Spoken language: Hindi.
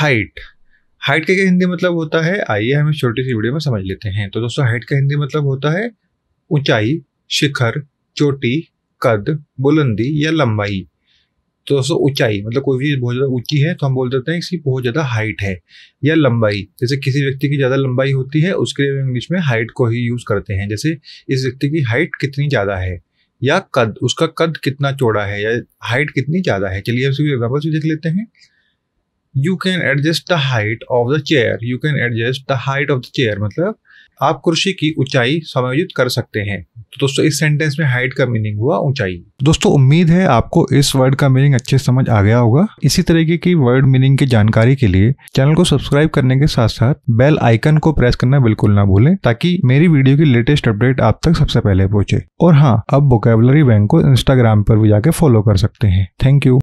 हाइट हाइट का हिंदी मतलब होता है आइए हम इस छोटी सी वीडियो में समझ लेते हैं तो दोस्तों हाइट का हिंदी मतलब होता है ऊंचाई शिखर चोटी कद बुलंदी या लंबाई तो दोस्तों ऊंचाई मतलब कोई चीज़ बहुत ज़्यादा ऊंची है तो हम बोल देते हैं इसकी बहुत ज़्यादा हाइट है या लंबाई जैसे किसी व्यक्ति की ज़्यादा लंबाई होती है उसके लिए इंग्लिश में हाइट को ही यूज़ करते हैं जैसे इस व्यक्ति की हाइट कितनी ज़्यादा है या कद उसका कद कितना चौड़ा है या हाइट कितनी ज़्यादा है चलिए हम इसकी एग्जाम्पल देख लेते हैं you can adjust the height of the chair you can adjust the height of the chair मतलब आप कुर्सी की ऊंचाई समायोजित कर सकते हैं तो दोस्तों इस सेंटेंस में हाइट का मीनिंग हुआ ऊंचाई दोस्तों उम्मीद है आपको इस वर्ड का मीनिंग अच्छे समझ आ गया होगा इसी तरीके की वर्ड मीनिंग की जानकारी के लिए चैनल को सब्सक्राइब करने के साथ साथ बेल आइकन को प्रेस करना बिल्कुल ना भूलें ताकि मेरी वीडियो की लेटेस्ट अपडेट आप तक सबसे पहले पहुंचे और हाँ अब वोकेबलरी बैंक को इंस्टाग्राम पर भी जाके फॉलो कर सकते हैं थैंक यू